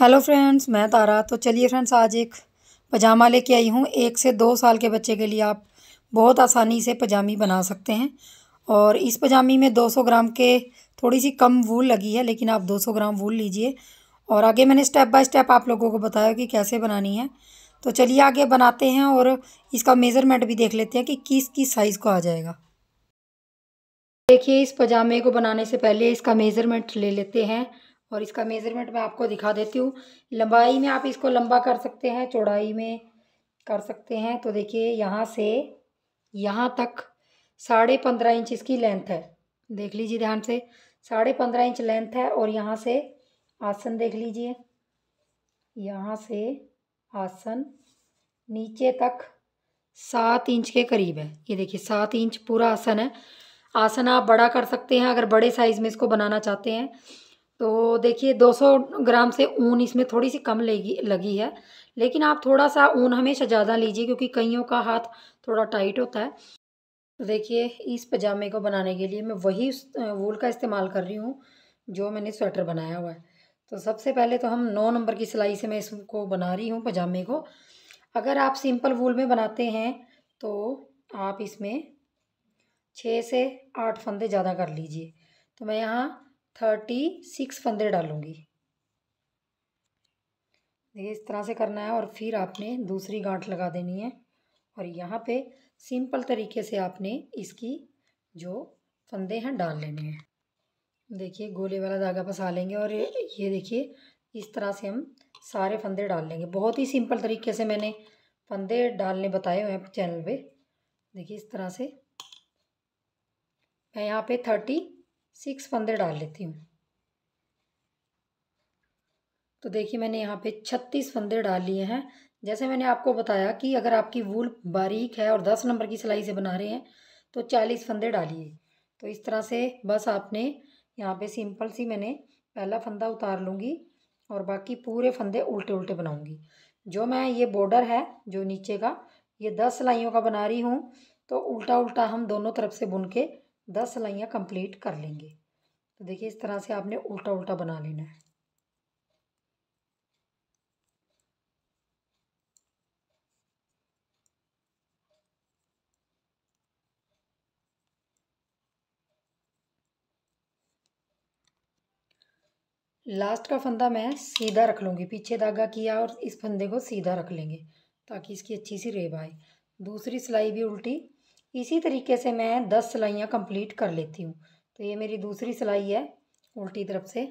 hello friends मैं तारा तो चलिए फ्रेंड्स आज एक पजामा लेके आई हूँ एक से दो साल के बच्चे के लिए आप बहुत आसानी से पजामी बना सकते हैं और इस पजामी में 200 ग्राम के थोड़ी सी कम वूल लगी है लेकिन आप 200 ग्राम वूल लीजिए और आगे मैंने स्टेप बाय स्टेप आप लोगों को बताया कि कैसे बनानी है तो चलिए आगे बनाते हैं और इसका मेज़रमेंट भी देख लेते हैं कि किस किस साइज़ को आ जाएगा देखिए इस पजामे को बनाने से पहले इसका मेज़रमेंट ले लेते हैं और इसका मेज़रमेंट मैं आपको दिखा देती हूँ लंबाई में आप इसको लंबा कर सकते हैं चौड़ाई में कर सकते हैं तो देखिए यहाँ से यहाँ तक साढ़े पंद्रह इंच इसकी लेंथ है देख लीजिए ध्यान से साढ़े पंद्रह इंच लेंथ है और यहाँ से आसन देख लीजिए यहाँ से आसन नीचे तक सात इंच के करीब है ये देखिए सात इंच पूरा आसन है आसन आप बड़ा कर सकते हैं अगर बड़े साइज़ में इसको बनाना चाहते हैं तो देखिए 200 ग्राम से ऊन इसमें थोड़ी सी कम लेगी लगी है लेकिन आप थोड़ा सा ऊन हमेशा ज़्यादा लीजिए क्योंकि कईयों का हाथ थोड़ा टाइट होता है तो देखिए इस पजामे को बनाने के लिए मैं वही वूल का इस्तेमाल कर रही हूँ जो मैंने स्वेटर बनाया हुआ है तो सबसे पहले तो हम नौ नंबर की सिलाई से मैं इसको बना रही हूँ पजामे को अगर आप सिंपल वूल में बनाते हैं तो आप इसमें छः से आठ फंदे ज़्यादा कर लीजिए तो मैं यहाँ थर्टी सिक्स फंदे डालूंगी देखिए इस तरह से करना है और फिर आपने दूसरी गांठ लगा देनी है और यहाँ पे सिंपल तरीके से आपने इसकी जो फंदे हैं डाल लेने हैं देखिए गोले वाला धागा फंसा लेंगे और ये देखिए इस तरह से हम सारे फंदे डाल लेंगे बहुत ही सिंपल तरीके से मैंने फंदे डालने बताए हुए हैं चैनल पे देखिए इस तरह से मैं यहाँ पे थर्टी सिक्स फंदे डाल लेती हूँ तो देखिए मैंने यहाँ पे छत्तीस फंदे डाल लिए हैं जैसे मैंने आपको बताया कि अगर आपकी वूल बारीक है और दस नंबर की सिलाई से बना रहे हैं तो चालीस फंदे डालिए तो इस तरह से बस आपने यहाँ पे सिंपल सी मैंने पहला फंदा उतार लूँगी और बाकी पूरे फंदे उल्टे उल्टे बनाऊँगी जो मैं ये बॉर्डर है जो नीचे का ये दस सिलाइयों का बना रही हूँ तो उल्टा उल्टा हम दोनों तरफ से बुन के दस सिलाइयाँ कंप्लीट कर लेंगे तो देखिए इस तरह से आपने उल्टा उल्टा बना लेना है लास्ट का फंदा मैं सीधा रख लूँगी पीछे धागा किया और इस फंदे को सीधा रख लेंगे ताकि इसकी अच्छी सी रेब आए दूसरी सिलाई भी उल्टी इसी तरीके से मैं दस सिलाइयाँ कंप्लीट कर लेती हूँ तो ये मेरी दूसरी सिलाई है उल्टी तरफ से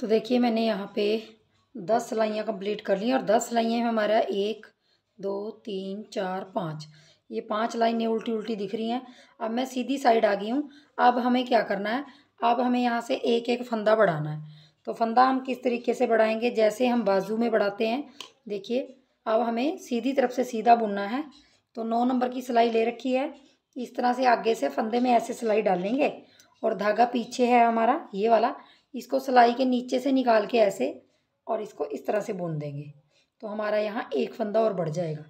तो देखिए मैंने यहाँ पे दस सिलाइयाँ कंप्लीट कर ली और दस सिलाइयाँ में हमारा एक दो तीन चार पाँच ये पांच लाइनें उल्टी उल्टी दिख रही हैं अब मैं सीधी साइड आ गई हूँ अब हमें क्या करना है अब हमें यहाँ से एक एक फंदा बढ़ाना है तो फंदा हम किस तरीके से बढ़ाएंगे जैसे हम बाजू में बढ़ाते हैं देखिए अब हमें सीधी तरफ से सीधा बुनना है तो नौ नंबर की सिलाई ले रखी है इस तरह से आगे से फंदे में ऐसे सिलाई डालेंगे और धागा पीछे है हमारा ये वाला इसको सिलाई के नीचे से निकाल के ऐसे और इसको इस तरह से बुन देंगे तो हमारा यहाँ एक फंदा और बढ़ जाएगा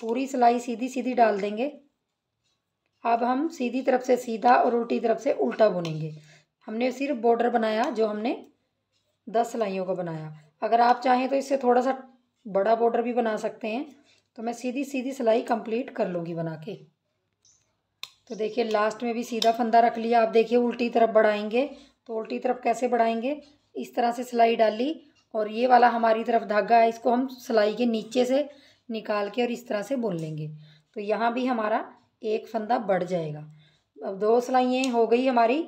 पूरी सिलाई सीधी सीधी डाल देंगे अब हम सीधी तरफ से सीधा और उल्टी तरफ से उल्टा बुनेंगे हमने सिर्फ बॉर्डर बनाया जो हमने दस सिलाइयों का बनाया अगर आप चाहें तो इससे थोड़ा सा बड़ा बॉर्डर भी बना सकते हैं तो मैं सीधी सीधी सिलाई कंप्लीट कर लूँगी बना के तो देखिए लास्ट में भी सीधा फंदा रख लिया आप देखिए उल्टी तरफ बढ़ाएंगे तो उल्टी तरफ कैसे बढ़ाएंगे इस तरह से सिलाई डाली और ये वाला हमारी तरफ धागा है इसको हम सिलाई के नीचे से निकाल के और इस तरह से बुन लेंगे तो यहाँ भी हमारा एक फंदा बढ़ जाएगा अब दो सिलाइयाँ हो गई हमारी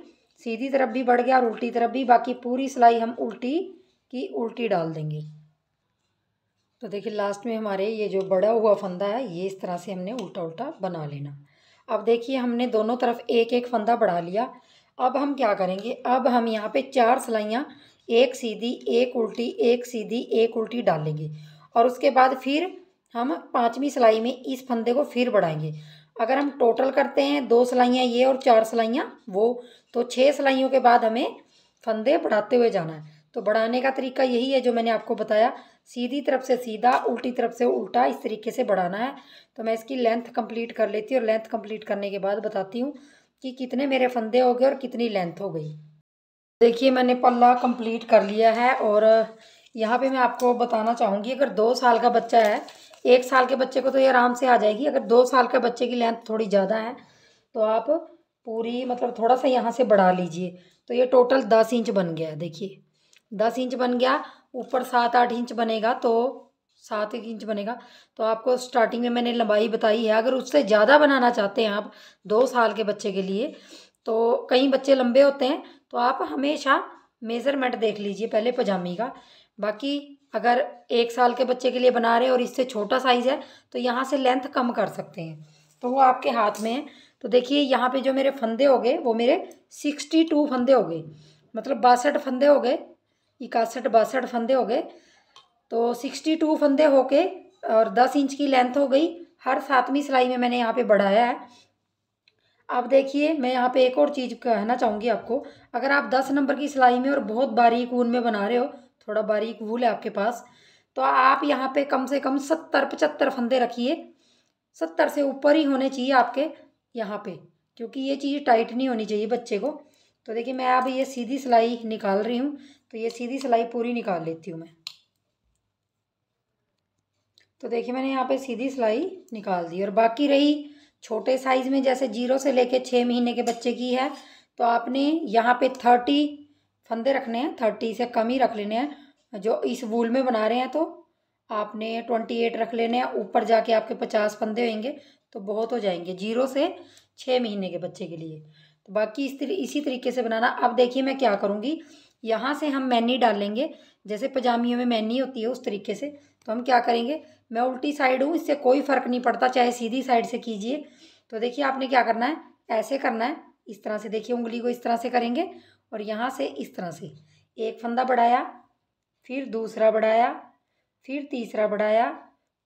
सीधी तरफ भी बढ़ गया और उल्टी तरफ भी बाकी पूरी सिलाई हम उल्टी की उल्टी डाल देंगे तो देखिए लास्ट में हमारे ये जो बड़ा हुआ फंदा है ये इस तरह से हमने उल्टा उल्टा बना लेना अब देखिए हमने दोनों तरफ एक एक फंदा बढ़ा लिया अब हम क्या करेंगे अब हम यहाँ पे चार सिलाइयाँ एक सीधी एक उल्टी एक सीधी एक उल्टी डालेंगे और उसके बाद फिर हम पाँचवीं सिलाई में इस फंदे को फिर बढ़ाएंगे अगर हम टोटल करते हैं दो सिलाइयाँ ये और चार सिलाइयाँ वो तो छः सिलाइयों के बाद हमें फंदे बढ़ाते हुए जाना है तो बढ़ाने का तरीका यही है जो मैंने आपको बताया सीधी तरफ से सीधा उल्टी तरफ से उल्टा इस तरीके से बढ़ाना है तो मैं इसकी लेंथ कंप्लीट कर लेती हूँ और लेंथ कंप्लीट करने के बाद बताती हूँ कि कितने मेरे फंदे हो गए और कितनी लेंथ हो गई देखिए मैंने पल्ला कंप्लीट कर लिया है और यहाँ पे मैं आपको बताना चाहूँगी अगर दो साल का बच्चा है एक साल के बच्चे को तो ये आराम से आ जाएगी अगर दो साल के बच्चे की लेंथ थोड़ी ज़्यादा है तो आप पूरी मतलब थोड़ा सा यहाँ से बढ़ा लीजिए तो ये टोटल दस इंच बन गया देखिए दस इंच बन गया ऊपर सात आठ इंच बनेगा तो सात एक इंच बनेगा तो आपको स्टार्टिंग में मैंने लंबाई बताई है अगर उससे ज़्यादा बनाना चाहते हैं आप दो साल के बच्चे के लिए तो कई बच्चे लंबे होते हैं तो आप हमेशा मेज़रमेंट देख लीजिए पहले पजामी का बाकी अगर एक साल के बच्चे के लिए बना रहे हैं और इससे छोटा साइज़ है तो यहाँ से लेंथ कम कर सकते हैं तो वो आपके हाथ में है तो देखिए यहाँ पे जो मेरे फंदे हो गए वो मेरे सिक्सटी टू फंदे हो गए मतलब बासठ फंदे हो गए इकसठ बासठ फंदे हो गए तो सिक्सटी टू फंदे हो के और दस इंच की लेंथ हो गई हर सातवीं सिलाई में मैंने यहाँ पे बढ़ाया है अब देखिए मैं यहाँ पे एक और चीज़ कहना चाहूँगी आपको अगर आप दस नंबर की सिलाई में और बहुत बारीक ऊन में बना रहे हो थोड़ा बारीक वूल है आपके पास तो आप यहाँ पे कम से कम सत्तर पचहत्तर फंदे रखिए सत्तर से ऊपर ही होने चाहिए आपके यहाँ पे क्योंकि ये चीज़ टाइट नहीं होनी चाहिए बच्चे को तो देखिए मैं अब ये सीधी सिलाई निकाल रही हूँ तो ये सीधी सिलाई पूरी निकाल लेती हूँ मैं तो देखिए मैंने यहाँ पे सीधी सिलाई निकाल दी और बाकी रही छोटे साइज़ में जैसे जीरो से लेके छः महीने के बच्चे की है तो आपने यहाँ पे थर्टी फंदे रखने हैं थर्टी से कम ही रख लेने हैं जो इस वूल में बना रहे हैं तो आपने ट्वेंटी एट रख लेने हैं ऊपर जाके आपके पचास फंदे होंगे तो बहुत हो जाएंगे जीरो से छः महीने के बच्चे के लिए तो बाकी इस तरी, इसी तरीके से बनाना अब देखिए मैं क्या करूँगी यहाँ से हम मैनी डालेंगे जैसे पजामियों में मैनी होती है उस तरीके से तो हम क्या करेंगे मैं उल्टी साइड हूँ इससे कोई फ़र्क नहीं पड़ता चाहे सीधी साइड से कीजिए तो देखिए आपने क्या करना है ऐसे करना है इस तरह से देखिए उंगली को इस तरह से करेंगे और यहाँ से इस तरह से एक फंदा बढ़ाया फिर दूसरा बढ़ाया फिर तीसरा बढ़ाया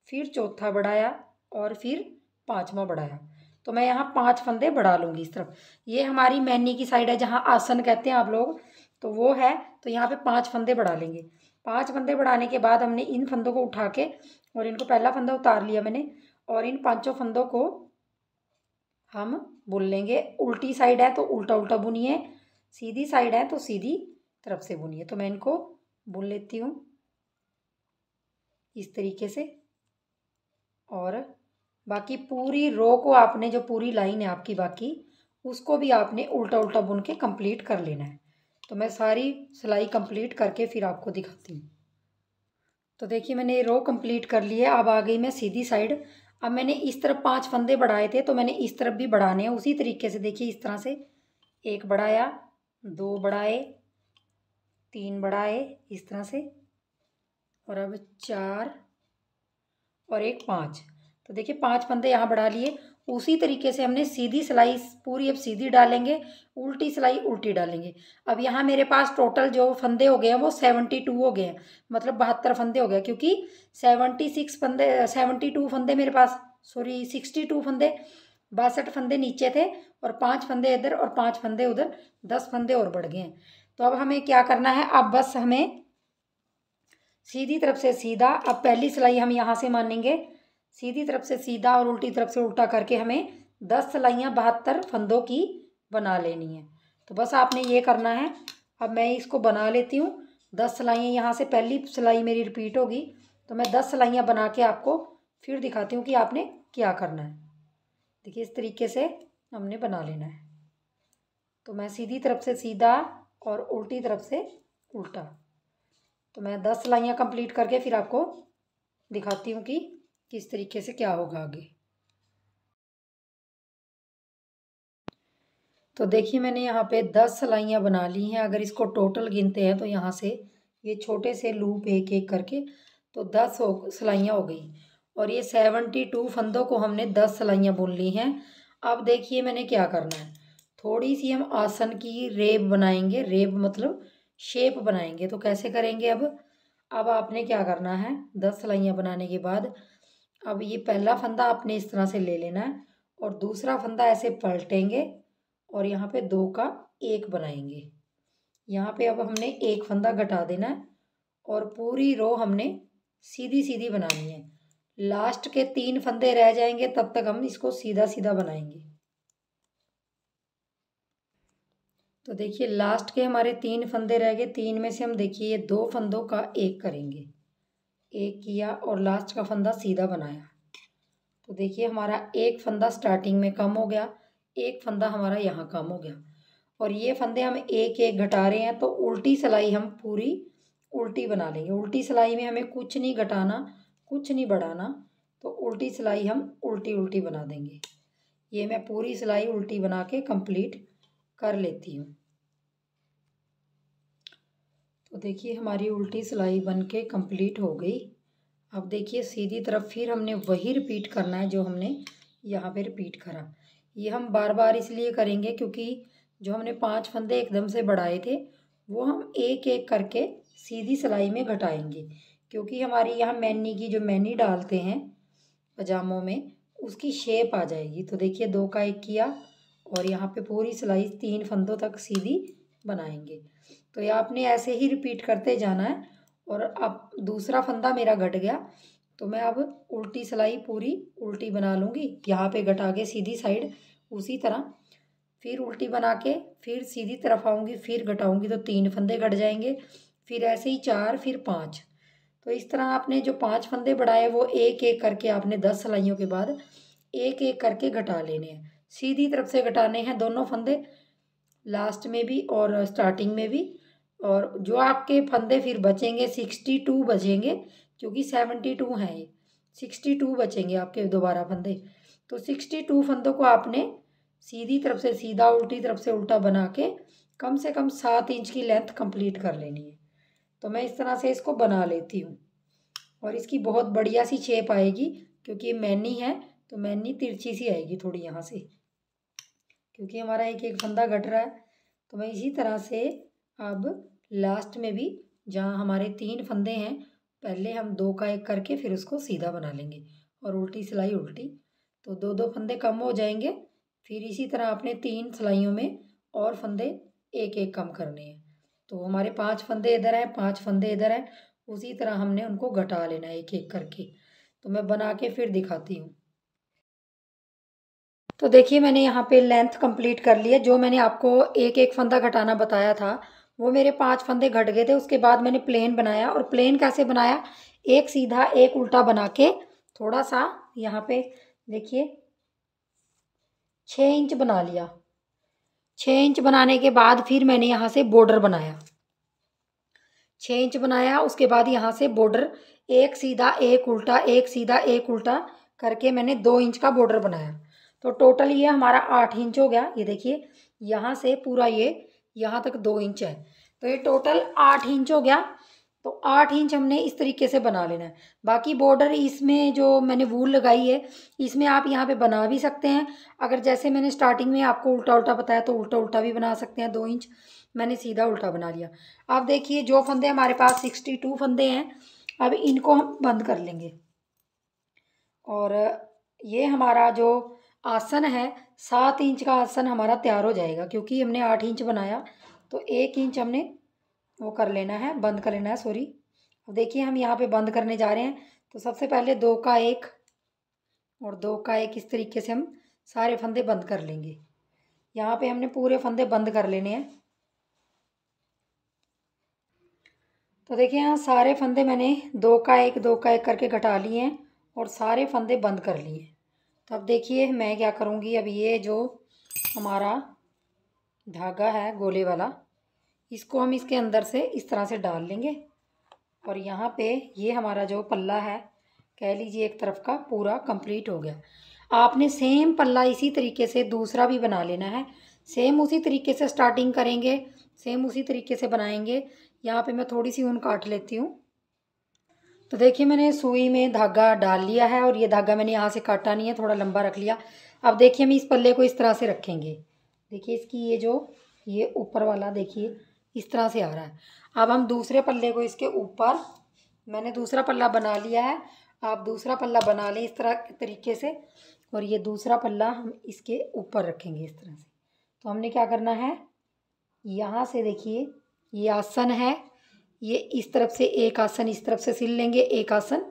फिर चौथा बढ़ाया और फिर पाँचवा बढ़ाया तो मैं यहाँ पांच फंदे बढ़ा लूँगी इस तरफ ये हमारी मैनी की साइड है जहाँ आसन कहते हैं आप लोग तो वो है तो यहाँ पे पांच फंदे बढ़ा लेंगे पांच फंदे बढ़ाने के बाद हमने इन फंदों को उठा के और इनको पहला फंदा उतार लिया मैंने और इन पाँचों फंदों को हम बुन लेंगे उल्टी साइड है तो उल्टा उल्टा बुनिए सीधी साइड है तो सीधी तरफ से बुनिए तो मैं इनको बुन लेती हूँ इस तरीके से और बाकी पूरी रो को आपने जो पूरी लाइन है आपकी बाकी उसको भी आपने उल्टा उल्टा बुन के कंप्लीट कर लेना है तो मैं सारी सिलाई कंप्लीट करके फिर आपको दिखाती हूँ तो देखिए मैंने ये रो कंप्लीट कर ली है अब आ गई मैं सीधी साइड अब मैंने इस तरफ पांच फंदे बढ़ाए थे तो मैंने इस तरफ भी बढ़ाने हैं उसी तरीके से देखिए इस तरह से एक बढ़ाया दो बढ़ाए तीन बढ़ाए इस तरह से और अब चार और एक पाँच तो देखिए पाँच पंदे यहाँ बढ़ा लिए उसी तरीके से हमने सीधी सिलाई पूरी अब सीधी डालेंगे उल्टी सिलाई उल्टी डालेंगे अब यहाँ मेरे पास टोटल जो फंदे हो गए हैं वो सेवेंटी टू हो गए हैं मतलब बहत्तर फंदे हो गए क्योंकि सेवेंटी सिक्स फंदे सेवेंटी टू फंदे मेरे पास सॉरी सिक्सटी टू फंदे बासठ फंदे नीचे थे और पाँच फंदे इधर और पाँच फंदे उधर दस फंदे और बढ़ गए हैं तो अब हमें क्या करना है अब बस हमें सीधी तरफ से सीधा अब पहली सिलाई हम यहाँ से मानेंगे सीधी तरफ से सीधा और उल्टी तरफ से उल्टा करके हमें दस सिलाइयाँ बहत्तर फंदों की बना लेनी है तो बस आपने ये करना है अब मैं इसको बना लेती हूँ दस सिलाइयाँ यहाँ से पहली सिलाई मेरी रिपीट होगी तो मैं दस सिलाइयाँ बना के आपको फिर दिखाती हूँ कि आपने क्या करना है देखिए इस तरीके से हमने बना लेना है तो मैं सीधी तरफ से सीधा और उल्टी तरफ से उल्टा तो मैं दस सिलाइयाँ कंप्लीट करके फिर आपको दिखाती हूँ कि किस तरीके से क्या होगा आगे तो देखिए मैंने यहाँ पे दस सिलाइयाँ बना ली हैं अगर इसको टोटल गिनते हैं तो यहाँ से ये छोटे से लूप एक एक करके तो दस हो सिलाइयाँ हो गई और ये सेवेंटी टू फंदों को हमने दस सिलाइयाँ बुन ली हैं अब देखिए मैंने क्या करना है थोड़ी सी हम आसन की रेब बनाएंगे रेब मतलब शेप बनाएंगे तो कैसे करेंगे अब अब आपने क्या करना है दस सलाइयाँ बनाने के बाद अब ये पहला फंदा आपने इस तरह से ले लेना है और दूसरा फंदा ऐसे पलटेंगे और यहाँ पे दो का एक बनाएंगे यहाँ पे अब हमने एक फंदा घटा देना है और पूरी रो हमने सीधी सीधी बनानी है लास्ट के तीन फंदे रह जाएंगे तब तक हम इसको सीधा सीधा बनाएंगे तो देखिए लास्ट के हमारे तीन फंदे रह गए तीन में से हम देखिए ये दो फंदों का एक करेंगे एक किया और लास्ट का फंदा सीधा बनाया तो देखिए हमारा एक फंदा स्टार्टिंग में कम हो गया एक फंदा हमारा यहाँ कम हो गया और ये फंदे हम एक एक घटा रहे हैं तो उल्टी सिलाई हम पूरी उल्टी बना लेंगे उल्टी सिलाई में हमें कुछ नहीं घटाना कुछ नहीं बढ़ाना तो उल्टी सिलाई हम उल्टी उल्टी बना देंगे ये मैं पूरी सिलाई उल्टी बना के कंप्लीट कर लेती हूँ तो देखिए हमारी उल्टी सिलाई बन के कम्प्लीट हो गई अब देखिए सीधी तरफ फिर हमने वही रिपीट करना है जो हमने यहाँ पे रिपीट करा ये हम बार बार इसलिए करेंगे क्योंकि जो हमने पांच फंदे एकदम से बढ़ाए थे वो हम एक एक करके सीधी सिलाई में घटाएंगे क्योंकि हमारी यहाँ मैनी की जो मैनी डालते हैं पजामों में उसकी शेप आ जाएगी तो देखिए दो का एक किया और यहाँ पे पूरी सिलाई तीन फंदों तक सीधी बनाएंगे तो ये आपने ऐसे ही रिपीट करते जाना है और अब दूसरा फंदा मेरा घट गया तो मैं अब उल्टी सिलाई पूरी उल्टी बना लूँगी यहाँ पे घटा के सीधी साइड उसी तरह फिर उल्टी बना के फिर सीधी तरफ आऊँगी फिर घटाऊँगी तो तीन फंदे घट जाएंगे फिर ऐसे ही चार फिर पाँच तो इस तरह आपने जो पांच फंदे बढ़ाए वो एक एक करके आपने दस सिलाइयों के बाद एक एक करके घटा लेने हैं सीधी तरफ से घटाने हैं दोनों फंदे लास्ट में भी और स्टार्टिंग में भी और जो आपके फंदे फिर बचेंगे सिक्सटी टू बचेंगे क्योंकि सेवेंटी टू हैं ये सिक्सटी टू बचेंगे आपके दोबारा फंदे तो सिक्सटी टू फंदों को आपने सीधी तरफ से सीधा उल्टी तरफ से उल्टा बना के कम से कम सात इंच की लेंथ कंप्लीट कर लेनी है तो मैं इस तरह से इसको बना लेती हूँ और इसकी बहुत बढ़िया सी शेप आएगी क्योंकि ये मैनी है तो मैनी तिरछी सी आएगी थोड़ी यहाँ से क्योंकि हमारा एक एक फंदा घट रहा है तो मैं इसी तरह से अब लास्ट में भी जहाँ हमारे तीन फंदे हैं पहले हम दो का एक करके फिर उसको सीधा बना लेंगे और उल्टी सिलाई उल्टी तो दो दो फंदे कम हो जाएंगे फिर इसी तरह अपने तीन सिलाइयों में और फंदे एक एक कम करने हैं तो हमारे पांच फंदे इधर हैं पांच फंदे इधर हैं उसी तरह हमने उनको घटा लेना है एक एक करके तो मैं बना के फिर दिखाती हूँ तो देखिए मैंने यहाँ पे लेंथ कंप्लीट कर ली है जो मैंने आपको एक एक फंदा घटाना बताया था वो मेरे पांच फंदे घट गए थे उसके बाद मैंने प्लेन बनाया और प्लेन कैसे बनाया एक सीधा एक उल्टा बना के थोड़ा सा यहाँ पे देखिए छः इंच बना लिया छः इंच बनाने के बाद फिर मैंने यहाँ से बॉर्डर बनाया छः इंच बनाया उसके बाद यहाँ से बॉर्डर एक सीधा एक उल्टा एक सीधा एक उल्टा करके मैंने दो इंच का बॉर्डर बनाया तो टोटल ये हमारा आठ इंच हो गया ये देखिए यहाँ से पूरा ये यहाँ तक दो इंच है तो ये टोटल आठ इंच हो गया तो आठ इंच हमने इस तरीके से बना लेना है बाकी बॉर्डर इसमें जो मैंने वूल लगाई है इसमें आप यहाँ पे बना भी सकते हैं अगर जैसे मैंने स्टार्टिंग में आपको उल्टा उल्टा बताया तो उल्टा उल्टा भी बना सकते हैं दो इंच मैंने सीधा उल्टा बना लिया अब देखिए जो फंदे हमारे पास सिक्सटी टू फंदे हैं अब इनको हम बंद कर लेंगे और ये हमारा जो आसन है सात इंच का आसन हमारा तैयार हो जाएगा क्योंकि हमने आठ इंच बनाया तो एक इंच हमने वो कर लेना है बंद कर लेना है सॉरी अब देखिए हम यहाँ पे बंद करने जा रहे हैं तो सबसे पहले दो का एक और दो का एक इस तरीके से हम सारे फंदे बंद कर लेंगे यहाँ पे हमने पूरे फंदे बंद कर लेने हैं तो देखिए यहाँ सारे फंदे मैंने दो का एक दो का एक करके घटा लिए हैं और सारे फंदे बंद कर लिए हैं तो अब देखिए मैं क्या करूँगी अब ये जो हमारा धागा है गोले वाला इसको हम इसके अंदर से इस तरह से डाल लेंगे और यहाँ पे ये हमारा जो पल्ला है कह लीजिए एक तरफ का पूरा कंप्लीट हो गया आपने सेम पल्ला इसी तरीके से दूसरा भी बना लेना है सेम उसी तरीके से स्टार्टिंग करेंगे सेम उसी तरीके से बनाएंगे यहाँ पे मैं थोड़ी सी ऊन काट लेती हूँ तो देखिए मैंने सुई में धागा डाल लिया है और ये धागा मैंने यहाँ से काटा नहीं है थोड़ा लंबा रख लिया अब देखिए हम इस पल्ले को इस तरह से रखेंगे देखिए इसकी ये जो ये ऊपर वाला देखिए इस तरह से आ रहा है अब हम दूसरे पल्ले को इसके ऊपर मैंने दूसरा पल्ला बना लिया है आप दूसरा पल्ला बना लें इस तरह तरीके से और ये दूसरा पल्ला हम इसके ऊपर रखेंगे इस तरह से तो हमने क्या करना है यहाँ से देखिए ये आसन है ये इस तरफ से एक आसन इस तरफ से सिल लेंगे एक आसन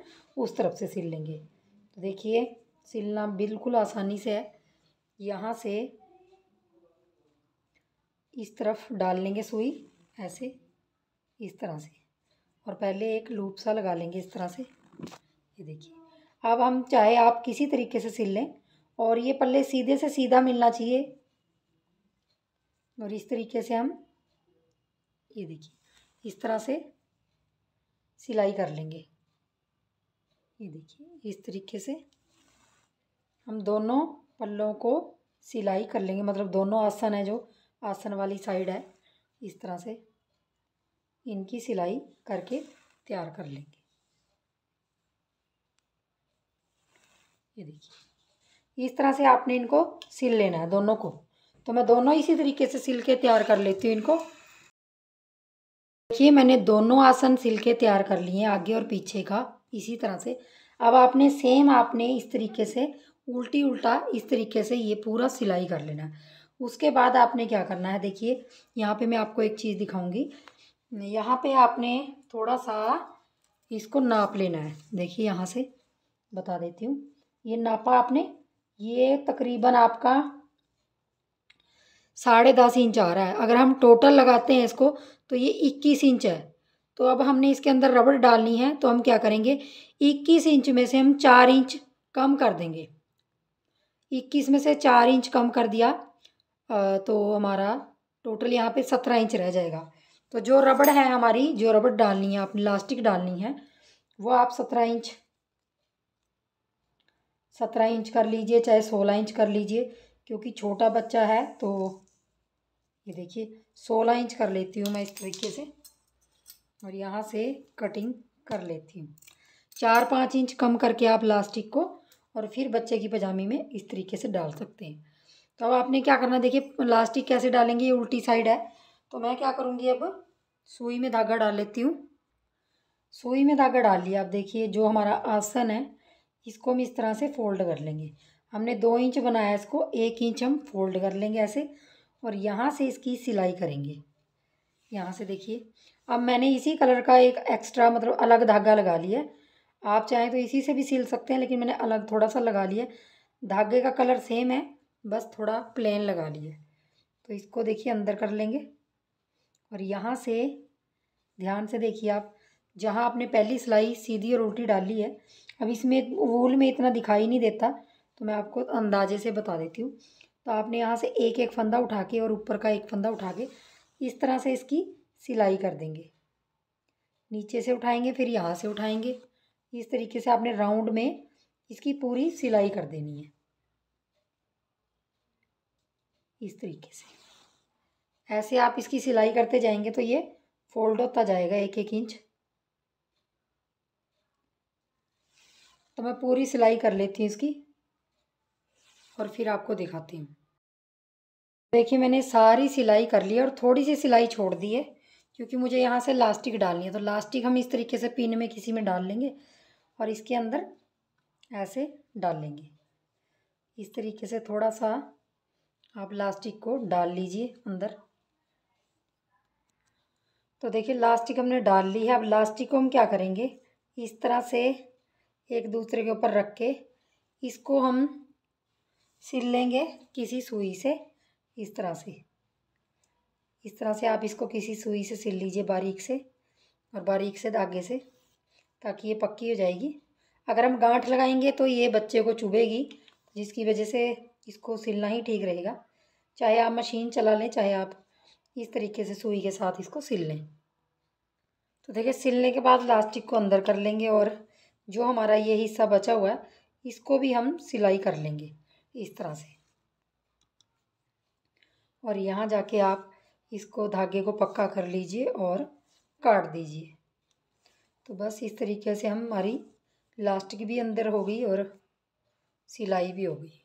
उस तरफ से सिल लेंगे तो देखिए सिलना बिल्कुल आसानी से है यहाँ से इस तरफ डाल लेंगे सुई ऐसे इस तरह से और पहले एक लूप सा लगा लेंगे इस तरह से ये देखिए अब हम चाहे आप किसी तरीके से सिल लें और ये पल्ले सीधे से सीधा मिलना चाहिए और इस तरीके से हम ये देखिए इस तरह से सिलाई कर लेंगे ये देखिए इस तरीके से हम दोनों पल्लों को सिलाई कर लेंगे मतलब दोनों आसन है जो आसन वाली साइड है इस तरह से इनकी सिलाई करके तैयार कर लेंगे ये देखिए इस तरह से आपने इनको सिल लेना है दोनों को तो मैं दोनों इसी तरीके से सिल के तैयार कर लेती हूँ इनको देखिए मैंने दोनों आसन सिल के तैयार कर लिए आगे और पीछे का इसी तरह से अब आपने सेम आपने इस तरीके से उल्टी उल्टा इस तरीके से ये पूरा सिलाई कर लेना है उसके बाद आपने क्या करना है देखिए यहाँ पे मैं आपको एक चीज़ दिखाऊंगी यहाँ पे आपने थोड़ा सा इसको नाप लेना है देखिए यहाँ से बता देती हूँ ये नापा आपने ये तकरीबन आपका साढ़े दस इंच आ रहा है अगर हम टोटल लगाते हैं इसको तो ये इक्कीस इंच है तो अब हमने इसके अंदर रबड़ डालनी है तो हम क्या करेंगे इक्कीस इंच में से हम चार इंच कम कर देंगे इक्कीस में से चार इंच कम कर दिया तो हमारा टोटल यहाँ पे सत्रह इंच रह जाएगा तो जो रबड़ है हमारी जो रबड़ डालनी है आपने लास्टिक डालनी है वो आप सत्रह इंच सत्रह इंच कर लीजिए चाहे सोलह इंच कर लीजिए क्योंकि छोटा बच्चा है तो ये देखिए सोलह इंच कर लेती हूँ मैं इस तरीके से और यहाँ से कटिंग कर लेती हूँ चार पाँच इंच कम करके आप लास्टिक को और फिर बच्चे की पजामी में इस तरीके से डाल सकते हैं तो अब आपने क्या करना देखिए प्लास्टिक कैसे डालेंगे ये उल्टी साइड है तो मैं क्या करूँगी अब सुई में धागा डाल लेती हूँ सुई में धागा डाल लिया आप देखिए जो हमारा आसन है इसको हम इस तरह से फोल्ड कर लेंगे हमने दो इंच बनाया इसको एक इंच हम फोल्ड कर लेंगे ऐसे और यहाँ से इसकी सिलाई करेंगे यहाँ से देखिए अब मैंने इसी कलर का एक एक्स्ट्रा मतलब अलग धागा लगा लिया है आप चाहें तो इसी से भी सिल सकते हैं लेकिन मैंने अलग थोड़ा सा लगा लिया धागे का कलर सेम है बस थोड़ा प्लेन लगा लिए तो इसको देखिए अंदर कर लेंगे और यहाँ से ध्यान से देखिए आप जहाँ आपने पहली सिलाई सीधी और उल्टी डाली है अब इसमें वूल में इतना दिखाई नहीं देता तो मैं आपको अंदाजे से बता देती हूँ तो आपने यहाँ से एक एक फंदा उठा के और ऊपर का एक फंदा उठा के इस तरह से इसकी सिलाई कर देंगे नीचे से उठाएंगे फिर यहाँ से उठाएंगे इस तरीके से आपने राउंड में इसकी पूरी सिलाई कर देनी है इस तरीके से ऐसे आप इसकी सिलाई करते जाएंगे तो ये फोल्ड होता जाएगा एक एक इंच तो मैं पूरी सिलाई कर लेती हूँ इसकी और फिर आपको दिखाती हूँ देखिए मैंने सारी सिलाई कर ली और थोड़ी सी सिलाई छोड़ दी है क्योंकि मुझे यहाँ से लास्टिक डालनी है तो लास्टिक हम इस तरीके से पिन में किसी में डाल लेंगे और इसके अंदर ऐसे डाल लेंगे इस तरीके से थोड़ा सा आप लास्टिक को डाल लीजिए अंदर तो देखिए लास्टिक हमने डाल ली है अब लास्टिक को हम क्या करेंगे इस तरह से एक दूसरे के ऊपर रख के इसको हम सिल लेंगे किसी सुई से इस तरह से इस तरह से आप इसको किसी सुई से सिल लीजिए बारीक से और बारीक से धागे से ताकि ये पक्की हो जाएगी अगर हम गांठ लगाएंगे तो ये बच्चे को चुभेगी जिसकी वजह से इसको सिलना ही ठीक रहेगा चाहे आप मशीन चला लें चाहे आप इस तरीके से सुई के साथ इसको सिल लें तो देखिए सिलने के बाद लास्टिक को अंदर कर लेंगे और जो हमारा ये हिस्सा बचा हुआ है इसको भी हम सिलाई कर लेंगे इस तरह से और यहाँ जाके आप इसको धागे को पक्का कर लीजिए और काट दीजिए तो बस इस तरीके से हम हमारी लास्टिक भी अंदर हो गई और सिलाई भी हो गई